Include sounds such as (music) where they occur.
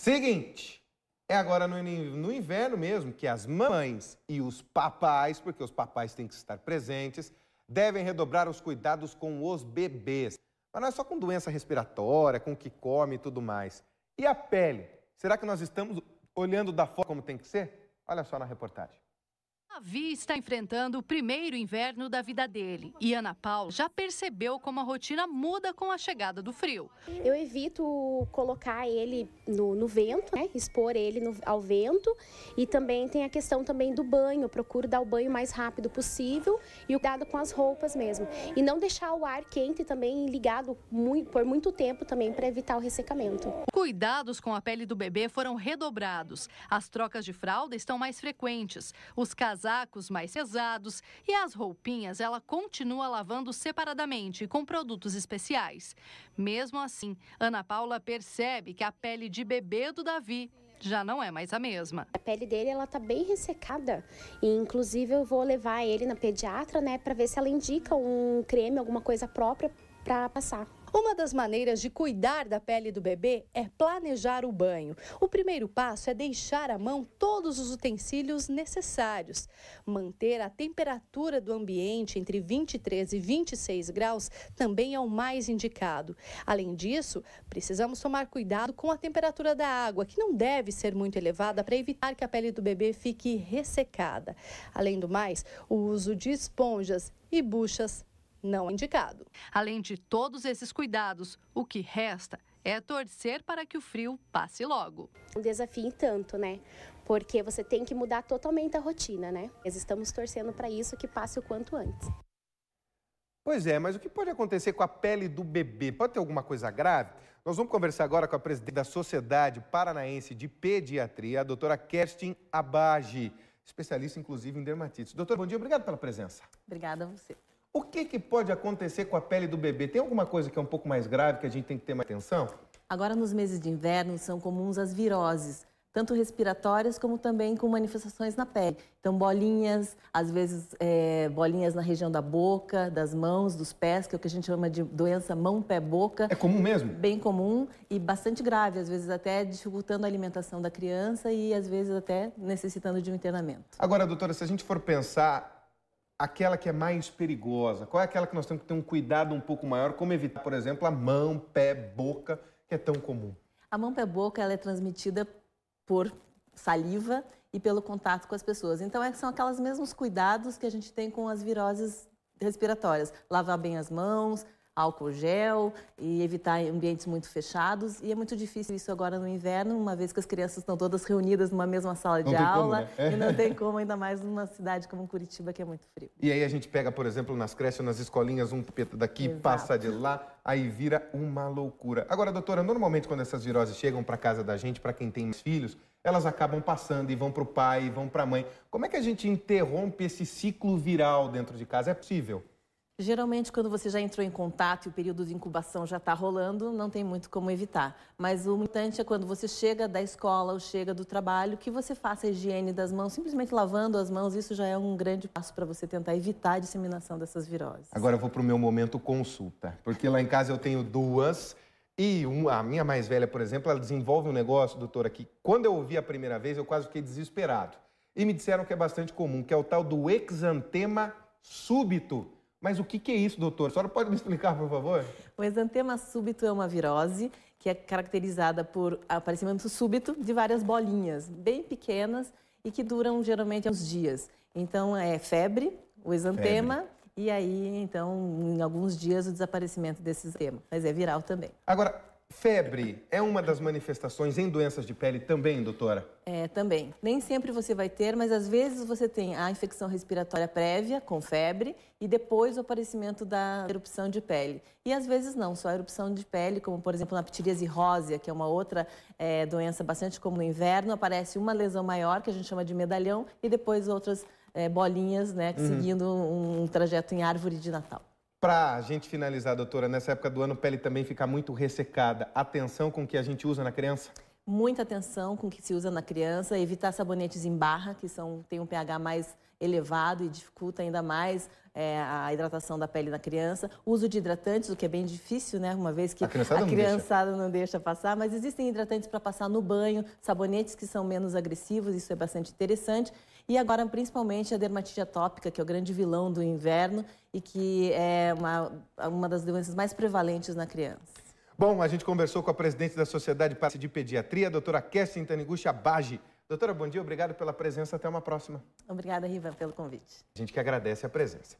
Seguinte, é agora no inverno mesmo que as mamães e os papais, porque os papais têm que estar presentes, devem redobrar os cuidados com os bebês. Mas não é só com doença respiratória, com o que come e tudo mais. E a pele? Será que nós estamos olhando da forma como tem que ser? Olha só na reportagem. Davi está enfrentando o primeiro inverno da vida dele e Ana Paula já percebeu como a rotina muda com a chegada do frio. Eu evito colocar ele no, no vento, né? expor ele no, ao vento e também tem a questão também do banho. Eu procuro dar o banho mais rápido possível e o cuidado com as roupas mesmo e não deixar o ar quente também ligado muito, por muito tempo também para evitar o ressecamento. Cuidados com a pele do bebê foram redobrados. As trocas de fralda estão mais frequentes. Os casais casacos mais pesados e as roupinhas ela continua lavando separadamente com produtos especiais. Mesmo assim, Ana Paula percebe que a pele de bebê do Davi já não é mais a mesma. A pele dele ela tá bem ressecada e inclusive eu vou levar ele na pediatra, né, para ver se ela indica um creme, alguma coisa própria para passar. Uma das maneiras de cuidar da pele do bebê é planejar o banho. O primeiro passo é deixar à mão todos os utensílios necessários. Manter a temperatura do ambiente entre 23 e 26 graus também é o mais indicado. Além disso, precisamos tomar cuidado com a temperatura da água, que não deve ser muito elevada para evitar que a pele do bebê fique ressecada. Além do mais, o uso de esponjas e buchas não indicado. Além de todos esses cuidados, o que resta é torcer para que o frio passe logo. Um desafio tanto, né? Porque você tem que mudar totalmente a rotina, né? Nós estamos torcendo para isso que passe o quanto antes. Pois é, mas o que pode acontecer com a pele do bebê? Pode ter alguma coisa grave? Nós vamos conversar agora com a presidente da Sociedade Paranaense de Pediatria, a doutora Kerstin Abage, especialista inclusive em dermatite. Doutor, bom dia, obrigado pela presença. Obrigada a você. O que, que pode acontecer com a pele do bebê? Tem alguma coisa que é um pouco mais grave que a gente tem que ter mais atenção? Agora, nos meses de inverno, são comuns as viroses, tanto respiratórias como também com manifestações na pele. Então, bolinhas, às vezes é, bolinhas na região da boca, das mãos, dos pés, que é o que a gente chama de doença mão, pé, boca. É comum mesmo? Bem comum e bastante grave, às vezes até dificultando a alimentação da criança e às vezes até necessitando de um internamento. Agora, doutora, se a gente for pensar aquela que é mais perigosa? Qual é aquela que nós temos que ter um cuidado um pouco maior? Como evitar, por exemplo, a mão, pé, boca, que é tão comum? A mão, pé, boca, ela é transmitida por saliva e pelo contato com as pessoas. Então, é são aqueles mesmos cuidados que a gente tem com as viroses respiratórias. Lavar bem as mãos, álcool gel e evitar ambientes muito fechados. E é muito difícil isso agora no inverno, uma vez que as crianças estão todas reunidas numa mesma sala de aula como, né? É. e não tem (laughs) como, ainda mais numa cidade como Curitiba, que é muito frio. E aí a gente pega, por exemplo, nas creches, nas escolinhas, um pepeta daqui, Exato. passa de lá, aí vira uma loucura. Agora, doutora, normalmente quando essas viroses chegam para casa da gente, para quem tem filhos, elas acabam passando e vão para o pai, e vão para a mãe. Como é que a gente interrompe esse ciclo viral dentro de casa? É possível? Geralmente, quando você já entrou em contato e o período de incubação já está rolando, não tem muito como evitar. Mas o importante é quando você chega da escola ou chega do trabalho, que você faça a higiene das mãos, simplesmente lavando as mãos. Isso já é um grande passo para você tentar evitar a disseminação dessas viroses. Agora eu vou para o meu momento consulta, porque lá em casa eu tenho duas. E uma, a minha mais velha, por exemplo, ela desenvolve um negócio, doutora, que quando eu ouvi a primeira vez, eu quase fiquei desesperado. E me disseram que é bastante comum, que é o tal do exantema súbito mas o que, é isso, doutor? A senhora pode me explicar, por favor? O exantema súbito é uma virose que é caracterizada por aparecimento súbito de várias bolinhas bem pequenas e que duram geralmente uns dias. Então é febre, o exantema febre. e aí então em alguns dias o desaparecimento desse exantema. Mas é viral também. Agora Febre é uma das manifestações em doenças de pele também, doutora? É, também. Nem sempre você vai ter, mas às vezes você tem a infecção respiratória prévia, com febre, e depois o aparecimento da erupção de pele. E às vezes não, só a erupção de pele, como por exemplo na ptiríase rósea, que é uma outra é, doença bastante comum no inverno, aparece uma lesão maior, que a gente chama de medalhão, e depois outras é, bolinhas, né, uhum. seguindo um, um trajeto em árvore de Natal. Para a gente finalizar, doutora, nessa época do ano, a pele também fica muito ressecada. Atenção com o que a gente usa na criança? Muita atenção com o que se usa na criança, evitar sabonetes em barra, que são, tem um pH mais elevado e dificulta ainda mais é, a hidratação da pele na criança. O uso de hidratantes, o que é bem difícil, né? Uma vez que a criançada, a não, criançada deixa. não deixa passar, mas existem hidratantes para passar no banho, sabonetes que são menos agressivos, isso é bastante interessante. E agora, principalmente, a dermatite atópica, que é o grande vilão do inverno e que é uma, uma das doenças mais prevalentes na criança. Bom, a gente conversou com a presidente da Sociedade de Pediatria, a doutora Kessin Taniguchi Abage. Doutora, bom dia, obrigado pela presença, até uma próxima. Obrigada, Riva, pelo convite. A gente que agradece a presença.